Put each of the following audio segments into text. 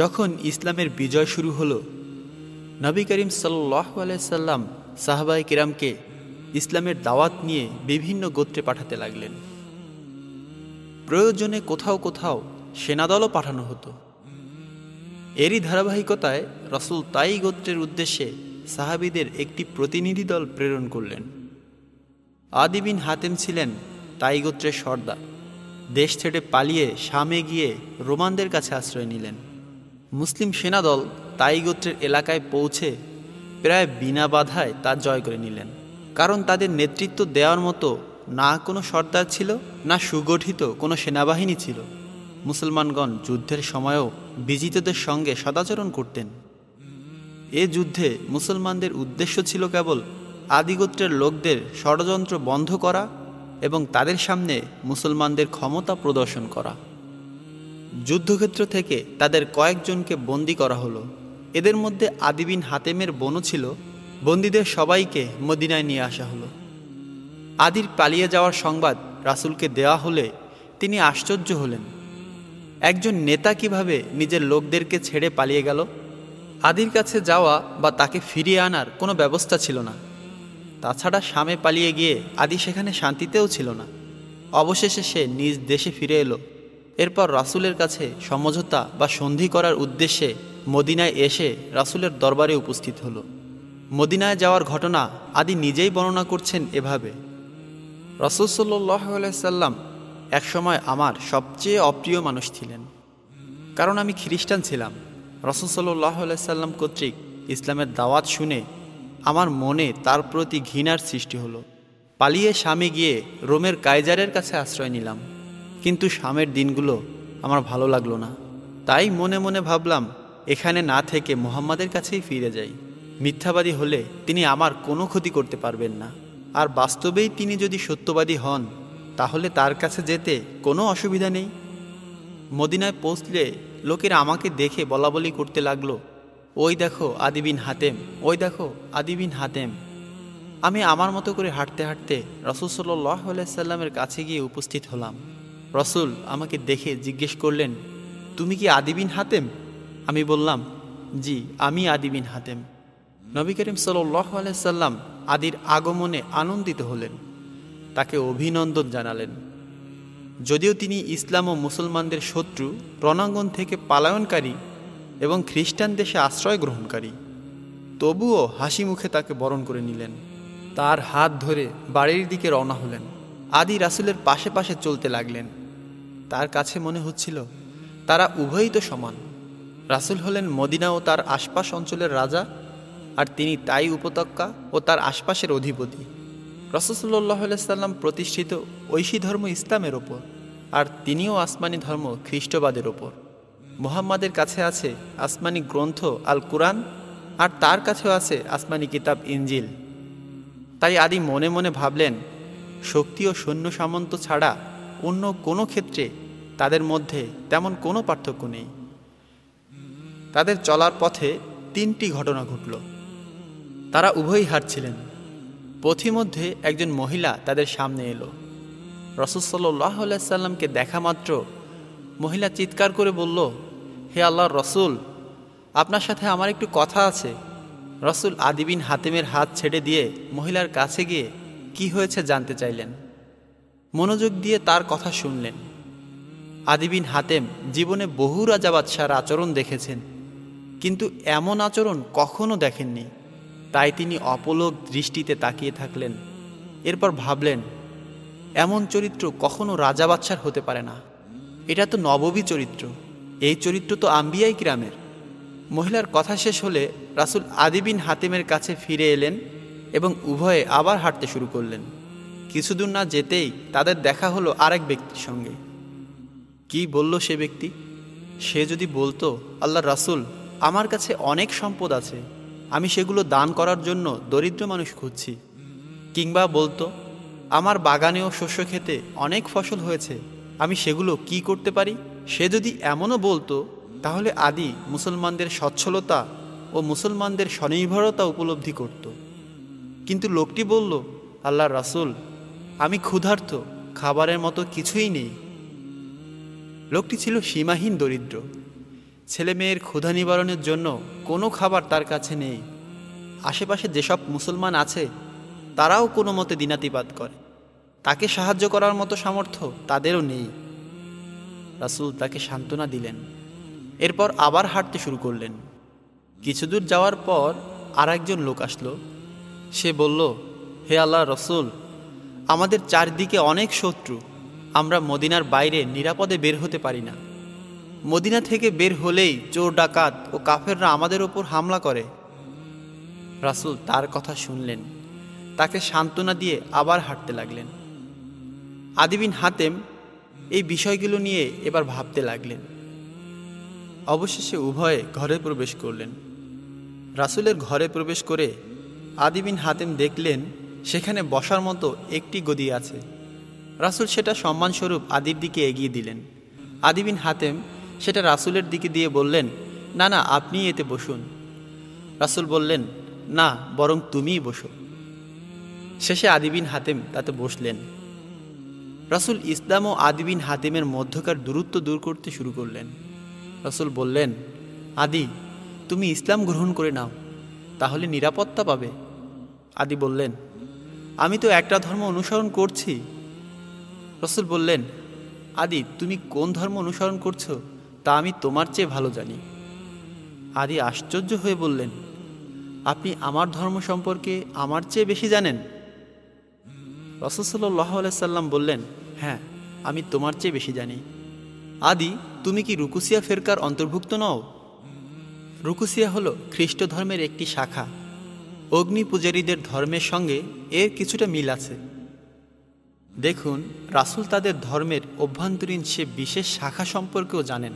যখন ইসলামের বিজয় শুরু হলো নবী করিম সাল্লাহ সাল্লাম সাহাবাই কিরামকে ইসলামের দাওয়াত নিয়ে বিভিন্ন গোত্রে পাঠাতে লাগলেন প্রয়োজনে কোথাও কোথাও সেনাদলও পাঠানো হতো এরই ধারাবাহিকতায় রসুল তাই গোত্রের উদ্দেশ্যে সাহাবিদের একটি প্রতিনিধি দল প্রেরণ করলেন আদিবিন হাতেম ছিলেন তাই গোত্রের সর্দার দেশ ছেড়ে পালিয়ে সামে গিয়ে রোমানদের কাছে আশ্রয় নিলেন মুসলিম সেনাদল তাই গোত্রের এলাকায় পৌঁছে প্রায় বিনা বাধায় তা জয় করে নিলেন কারণ তাদের নেতৃত্ব দেওয়ার মতো না কোনো সর্দার ছিল না সুগঠিত কোনো সেনাবাহিনী ছিল মুসলমানগণ যুদ্ধের সময়ও বিজিতদের সঙ্গে সদাচরণ করতেন এ যুদ্ধে মুসলমানদের উদ্দেশ্য ছিল কেবল আদিগোত্রের লোকদের ষড়যন্ত্র বন্ধ করা এবং তাদের সামনে মুসলমানদের ক্ষমতা প্রদর্শন করা যুদ্ধক্ষেত্র থেকে তাদের কয়েকজনকে বন্দি করা হলো এদের মধ্যে আদিবিন হাতেমের বনও ছিল বন্দীদের সবাইকে মদিনায় নিয়ে আসা হলো আদির পালিয়ে যাওয়ার সংবাদ রাসুলকে দেওয়া হলে তিনি আশ্চর্য হলেন একজন নেতা কিভাবে নিজের লোকদেরকে ছেড়ে পালিয়ে গেল আদির কাছে যাওয়া বা তাকে ফিরিয়ে আনার কোনো ব্যবস্থা ছিল না তাছাড়া স্বামে পালিয়ে গিয়ে আদি সেখানে শান্তিতেও ছিল না অবশেষে সে নিজ দেশে ফিরে এলো এরপর রাসুলের কাছে সমঝোতা বা সন্ধি করার উদ্দেশ্যে মদিনায় এসে রাসুলের দরবারে উপস্থিত হল মদিনায় যাওয়ার ঘটনা আদি নিজেই বর্ণনা করছেন এভাবে রসুল সাল্লাহ সাল্লাম একসময় আমার সবচেয়ে অপ্রিয় মানুষ ছিলেন কারণ আমি খ্রিস্টান ছিলাম রসুলসল্লাহ সাল্লাম কর্তৃক ইসলামের দাওয়াত শুনে আমার মনে তার প্রতি ঘৃণার সৃষ্টি হলো পালিয়ে স্বামী গিয়ে রোমের কাইজারের কাছে আশ্রয় নিলাম কিন্তু শামের দিনগুলো আমার ভালো লাগলো না তাই মনে মনে ভাবলাম এখানে না থেকে মোহাম্মদের কাছেই ফিরে যাই মিথ্যাবাদী হলে তিনি আমার কোনো ক্ষতি করতে পারবেন না আর বাস্তবেই তিনি যদি সত্যবাদী হন তাহলে তার কাছে যেতে কোনো অসুবিধা নেই মদিনায় পৌঁছলে লোকের আমাকে দেখে বলাবলি করতে লাগলো ওই দেখো আদিবিন হাতেম ওই দেখো আদিবিন হাতেম আমি আমার মতো করে হাঁটতে হাঁটতে রসুল সাল্লাহ সাল্লামের কাছে গিয়ে উপস্থিত হলাম রসুল আমাকে দেখে জিজ্ঞেস করলেন তুমি কি আদিবিন হাতেম আমি বললাম জি আমি আদিবিন হাতেম নবী করিম সাল্লাহ আলাইসাল্লাম আদির আগমনে আনন্দিত হলেন তাকে অভিনন্দন জানালেন যদিও তিনি ইসলাম ও মুসলমানদের শত্রু রণাঙ্গন থেকে পালায়নকারী এবং খ্রিস্টান দেশে আশ্রয় গ্রহণকারী তবুও হাসি মুখে তাকে বরণ করে নিলেন তার হাত ধরে বাড়ির দিকে রওনা হলেন আদি রাসুলের পাশে পাশে চলতে লাগলেন তার কাছে মনে হচ্ছিল তারা উভয়ই তো সমান রাসুল হলেন মদিনা ও তার আশপাশ অঞ্চলের রাজা আর তিনি তাই উপত্যকা ও তার আশপাশের অধিপতি রসসল্লাহ সাল্লাম প্রতিষ্ঠিত ঐশী ধর্ম ইসলামের ওপর আর তিনিও আসমানি ধর্ম খ্রিস্টবাদের ওপর মোহাম্মাদের কাছে আছে আসমানি গ্রন্থ আল কুরান আর তার কাছেও আছে আসমানি কিতাব ইঞ্জিল তাই আদি মনে মনে ভাবলেন শক্তি ও সৈন্য সামন্ত ছাড়া অন্য কোনো ক্ষেত্রে তাদের মধ্যে তেমন কোনো পার্থক্য নেই তাদের চলার পথে তিনটি ঘটনা ঘটল তারা উভয়ই পথি পথিমধ্যে একজন মহিলা তাদের সামনে এলো রসুলসল্লাহ সাল্লামকে দেখা মাত্র মহিলা চিৎকার করে বলল হে আল্লাহর রসুল আপনার সাথে আমার একটু কথা আছে রসুল আদিবিন হাতেমের হাত ছেড়ে দিয়ে মহিলার কাছে গিয়ে কি হয়েছে জানতে চাইলেন মনোযোগ দিয়ে তার কথা শুনলেন আদিবিন হাতেম জীবনে বহু রাজা বাদশার আচরণ দেখেছেন কিন্তু এমন আচরণ কখনো দেখেননি তাই তিনি অপলোক দৃষ্টিতে তাকিয়ে থাকলেন এরপর ভাবলেন এমন চরিত্র কখনো রাজা বাদশার হতে পারে না এটা তো নববী চরিত্র এই চরিত্র তো আম্বিয়াই গ্রামের মহিলার কথা শেষ হলে রাসুল আদিবিন হাতেমের কাছে ফিরে এলেন এবং উভয়ে আবার হাঁটতে শুরু করলেন কিছুদূর না যেতেই তাদের দেখা হলো আরেক ব্যক্তির সঙ্গে কি বলল সে ব্যক্তি সে যদি বলতো আল্লাহ রাসুল আমার কাছে অনেক সম্পদ আছে আমি সেগুলো দান করার জন্য দরিদ্র মানুষ খুঁজছি কিংবা বলতো আমার বাগানে ও শস্য খেতে অনেক ফসল হয়েছে আমি সেগুলো কি করতে পারি সে যদি এমনও বলতো তাহলে আদি মুসলমানদের সচ্ছলতা ও মুসলমানদের স্বনির্ভরতা উপলব্ধি করত কিন্তু লোকটি বলল আল্লাহ রাসুল আমি ক্ষুধার্ত খাবারের মতো কিছুই নেই লোকটি ছিল সীমাহীন দরিদ্র ছেলে মেয়ের ক্ষুধা নিবারণের জন্য কোনো খাবার তার কাছে নেই আশেপাশে যেসব মুসলমান আছে তারাও কোনো মতে দিনাতিপাত করে তাকে সাহায্য করার মতো সামর্থ্য তাদেরও নেই রাসুল তাকে সান্ত্বনা দিলেন এরপর আবার হাঁটতে শুরু করলেন কিছুদূর যাওয়ার পর আর একজন লোক আসলো সে বলল হে আল্লাহ রসুল আমাদের চারদিকে অনেক শত্রু আমরা মদিনার বাইরে নিরাপদে বের হতে পারি না মদিনা থেকে বের হলেই চোর ডাকাত ও কাফেররা আমাদের ওপর হামলা করে রাসুল তার কথা শুনলেন তাকে সান্ত্বনা দিয়ে আবার হাঁটতে লাগলেন আদিবিন হাতেম এই বিষয়গুলো নিয়ে এবার ভাবতে লাগলেন অবশেষে উভয়ে ঘরে প্রবেশ করলেন রাসুলের ঘরে প্রবেশ করে আদিবিন হাতেম দেখলেন সেখানে বসার মতো একটি গদি আছে রাসুল সেটা সম্মানস্বরূপ আদির দিকে এগিয়ে দিলেন আদিবিন হাতেম সেটা রাসুলের দিকে দিয়ে বললেন না না আপনি এতে বসুন রাসুল বললেন না বরং তুমিই বসো শেষে আদিবিন হাতেম তাতে বসলেন রাসুল ইসলাম ও আদিবিন হাতেমের মধ্যকার দূরত্ব দূর করতে শুরু করলেন রাসুল বললেন আদি তুমি ইসলাম গ্রহণ করে নাও তাহলে নিরাপত্তা পাবে আদি বললেন আমি তো একটা ধর্ম অনুসরণ করছি রসুল বললেন আদি তুমি কোন ধর্ম অনুসরণ করছো তা আমি তোমার চেয়ে ভালো জানি আদি আশ্চর্য হয়ে বললেন আপনি আমার ধর্ম সম্পর্কে আমার চেয়ে বেশি জানেন রসসল্লাহ সাল্লাম বললেন হ্যাঁ আমি তোমার চেয়ে বেশি জানি আদি তুমি কি রুকুসিয়া ফেরকার অন্তর্ভুক্ত নও রুকুসিয়া হলো খ্রিস্ট ধর্মের একটি শাখা অগ্নি পূজারীদের ধর্মের সঙ্গে এর কিছুটা মিল আছে দেখুন রাসুল তাদের ধর্মের অভ্যন্তরীণ সে বিশেষ শাখা সম্পর্কেও জানেন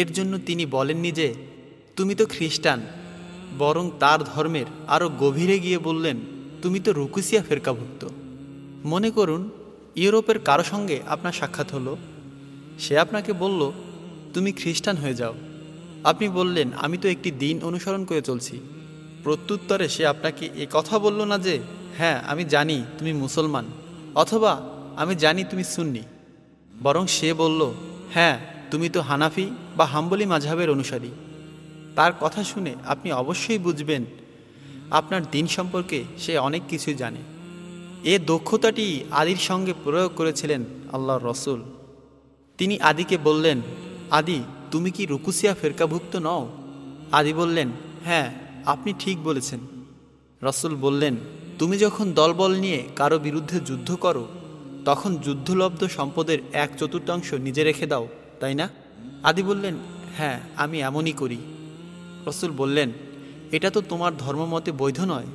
এর জন্য তিনি বলেননি যে তুমি তো খ্রিস্টান বরং তার ধর্মের আরও গভীরে গিয়ে বললেন তুমি তো রুকুসিয়া ফেরকাভুক্ত মনে করুন ইউরোপের কারো সঙ্গে আপনার সাক্ষাৎ হলো সে আপনাকে বলল তুমি খ্রিস্টান হয়ে যাও আপনি বললেন আমি তো একটি দিন অনুসরণ করে চলছি প্রত্যুত্তরে সে আপনাকে এ কথা বলল না যে হ্যাঁ আমি জানি তুমি মুসলমান অথবা আমি জানি তুমি সুন্নি বরং সে বলল হ্যাঁ তুমি তো হানাফি বা হাম্বলি মাঝহের অনুসারী তার কথা শুনে আপনি অবশ্যই বুঝবেন আপনার দিন সম্পর্কে সে অনেক কিছুই জানে এ দক্ষতাটি আদির সঙ্গে প্রয়োগ করেছিলেন আল্লাহর রসুল তিনি আদিকে বললেন আদি তুমি কি রুকুসিয়া ফেরকাভুক্ত নও আদি বললেন হ্যাঁ আপনি ঠিক বলেছেন রসুল বললেন তুমি যখন দলবল নিয়ে কারো বিরুদ্ধে যুদ্ধ করো তখন যুদ্ধলব্ধ সম্পদের এক চতুর্থাংশ নিজে রেখে দাও তাই না আদি বললেন হ্যাঁ আমি এমনই করি রসুল বললেন এটা তো তোমার ধর্মমতে বৈধ নয়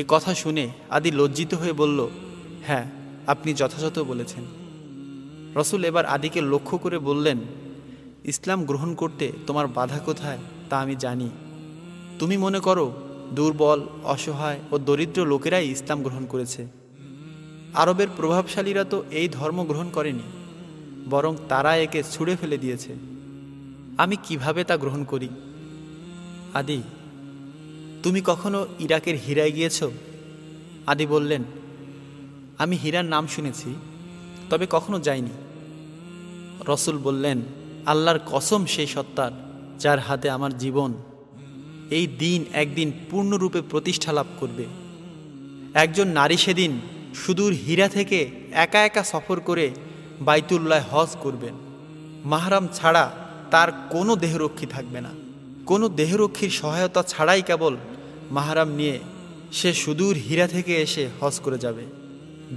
এ কথা শুনে আদি লজ্জিত হয়ে বলল হ্যাঁ আপনি যথাযথ বলেছেন রসুল এবার আদিকে লক্ষ্য করে বললেন ইসলাম গ্রহণ করতে তোমার বাধা কোথায় তা আমি জানি তুমি মনে করো দুর্বল অসহায় ও দরিদ্র লোকেরাই ইসলাম গ্রহণ করেছে আরবের প্রভাবশালীরা তো এই ধর্ম গ্রহণ করেনি বরং তারা একে ছুঁড়ে ফেলে দিয়েছে আমি কিভাবে তা গ্রহণ করি আদি তুমি কখনো ইরাকের হীরায় গিয়েছ আদি বললেন আমি হীরার নাম শুনেছি তবে কখনো যাইনি রসুল বললেন আল্লাহর কসম সেই সত্তার যার হাতে আমার জীবন এই দিন একদিন পূর্ণরূপে প্রতিষ্ঠা লাভ করবে একজন নারী সেদিন সুদূর হীরা থেকে একা একা সফর করে বাইতুল্লায় হজ করবেন মাহরাম ছাড়া তার কোনো দেহরক্ষী থাকবে না কোনো দেহরক্ষীর সহায়তা ছাড়াই কেবল মাহারাম নিয়ে সে সুদূর হীরা থেকে এসে হজ করে যাবে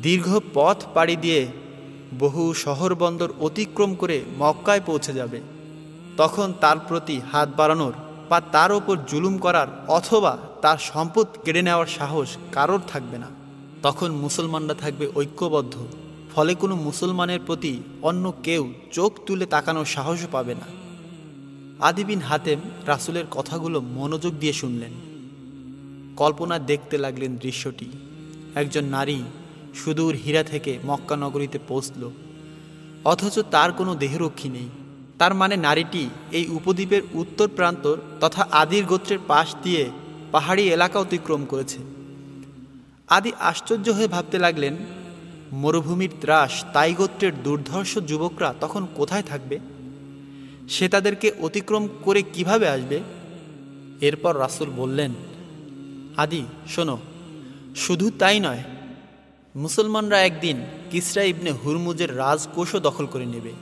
দীর্ঘ পথ পাড়ি দিয়ে বহু শহর বন্দর অতিক্রম করে মক্কায় পৌঁছে যাবে তখন তার প্রতি হাত বাড়ানোর বা তার ওপর জুলুম করার অথবা তার সম্পদ কেড়ে নেওয়ার সাহস কারোর থাকবে না তখন মুসলমানরা থাকবে ঐক্যবদ্ধ ফলে কোনো মুসলমানের প্রতি অন্য কেউ চোখ তুলে তাকানোর সাহসও পাবে না আদিবিন হাতেম রাসুলের কথাগুলো মনোযোগ দিয়ে শুনলেন কল্পনা দেখতে লাগলেন দৃশ্যটি একজন নারী সুদূর হীরা থেকে মক্কা নগরীতে পৌঁছল অথচ তার কোনো দেহরক্ষী নেই তার মানে নারীটি এই উপদ্বীপের উত্তর প্রান্ত তথা আদির গোত্রের পাশ দিয়ে পাহাড়ি এলাকা অতিক্রম করেছে আদি আশ্চর্য হয়ে ভাবতে লাগলেন মরুভূমির ত্রাস তাই গোত্রের দুর্ধর্ষ যুবকরা তখন কোথায় থাকবে সে তাদেরকে অতিক্রম করে কিভাবে আসবে এরপর রাসুল বললেন আদি শোনো শুধু তাই নয় মুসলমানরা একদিন কিসরা ইবনে হুরমুজের রাজকোষও দখল করে নেবে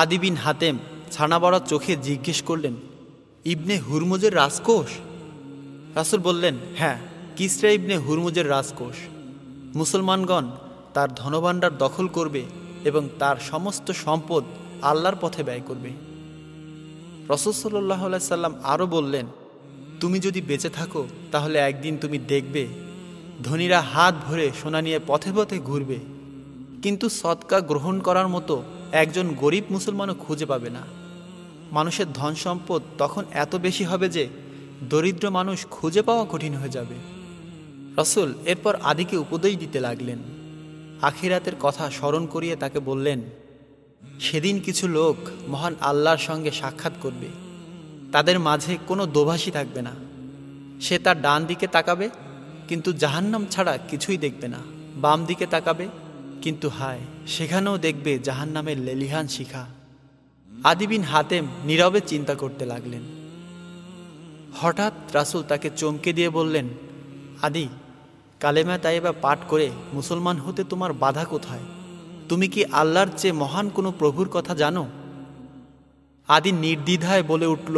আদিবিন হাতেম ছানাবড়া চোখে জিজ্ঞেস করলেন ইবনে হুরমুজের রাজকোষ রাসুল বললেন হ্যাঁ কিসরা ইবনে হুরমুজের রাজকোষ মুসলমানগণ তার ধনভাণ্ডার দখল করবে এবং তার সমস্ত সম্পদ আল্লাহর পথে ব্যয় করবে রসদসল্লাহ সাল্লাম আরও বললেন তুমি যদি বেঁচে থাকো তাহলে একদিন তুমি দেখবে ধনীরা হাত ভরে সোনা নিয়ে পথে পথে ঘুরবে কিন্তু সৎকা গ্রহণ করার মতো একজন গরিব মুসলমানও খুঁজে পাবে না মানুষের ধন সম্পদ তখন এত বেশি হবে যে দরিদ্র মানুষ খুঁজে পাওয়া কঠিন হয়ে যাবে রসুল এরপর আদিকে উপদেশ দিতে লাগলেন আখিরাতের কথা স্মরণ করিয়ে তাকে বললেন সেদিন কিছু লোক মহান আল্লাহর সঙ্গে সাক্ষাৎ করবে তাদের মাঝে কোনো দোভাষী থাকবে না সে তার ডান দিকে তাকাবে কিন্তু জাহান্নাম ছাড়া কিছুই দেখবে না বাম দিকে তাকাবে কিন্তু হায় সেখানেও দেখবে জাহান নামের লেলিহান শিখা আদিবিন হাতেম নীরবে চিন্তা করতে লাগলেন হঠাৎ রাসুল তাকে চমকে দিয়ে বললেন আদি কালেমা তাইবা পাঠ করে মুসলমান হতে তোমার বাধা কোথায় তুমি কি আল্লাহর চেয়ে মহান কোনো প্রভুর কথা জানো আদি নির্দ্বিধায় বলে উঠল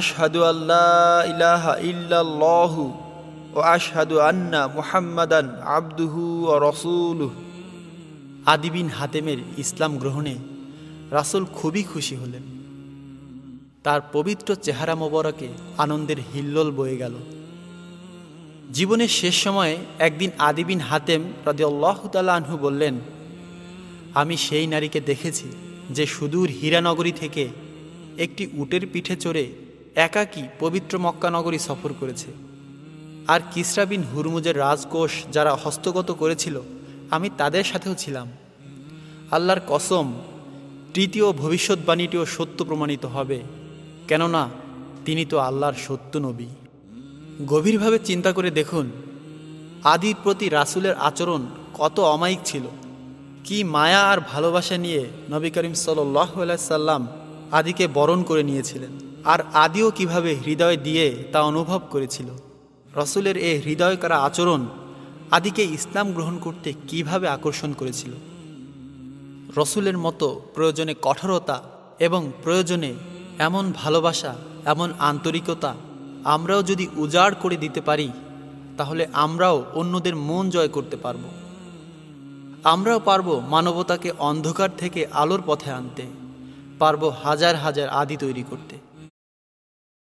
আশহাদু আল্লাহ ইহু ও আশহাদু আন্না মুহাম্মাদান আব্দুহু ও রসুলুহ আদিবিন হাতেমের ইসলাম গ্রহণে রাসুল খুবই খুশি হলেন তার পবিত্র চেহারা মোবারকে আনন্দের হিল্লোল বয়ে গেল জীবনের শেষ সময়ে একদিন আদিবিন হাতেম রাজিউল্লাহতালা আনহু বললেন আমি সেই নারীকে দেখেছি যে সুদূর হীরানগরী থেকে একটি উটের পিঠে চড়ে একাকী পবিত্র মক্কানগরী সফর করেছে আর কিসরাবিন হুরমুজের রাজকোষ যারা হস্তগত করেছিল আমি তাদের সাথেও ছিলাম আল্লাহর কসম তৃতীয় ভবিষ্যৎবাণীটিও সত্য প্রমাণিত হবে কেননা তিনি তো আল্লাহর সত্য নবী গভীরভাবে চিন্তা করে দেখুন আদির প্রতি রাসুলের আচরণ কত অমায়িক ছিল কি মায়া আর ভালোবাসা নিয়ে নবী করিম সাল্লাম আদিকে বরণ করে নিয়েছিলেন আর আদিও কিভাবে হৃদয় দিয়ে তা অনুভব করেছিল রসুলের এ করা আচরণ আদিকে ইসলাম গ্রহণ করতে কিভাবে আকর্ষণ করেছিল রসুলের মতো প্রয়োজনে কঠোরতা এবং প্রয়োজনে এমন ভালোবাসা এমন আন্তরিকতা আমরাও যদি উজাড় করে দিতে পারি তাহলে আমরাও অন্যদের মন জয় করতে পারব আমরাও পারব মানবতাকে অন্ধকার থেকে আলোর পথে আনতে পারব হাজার হাজার আদি তৈরি করতে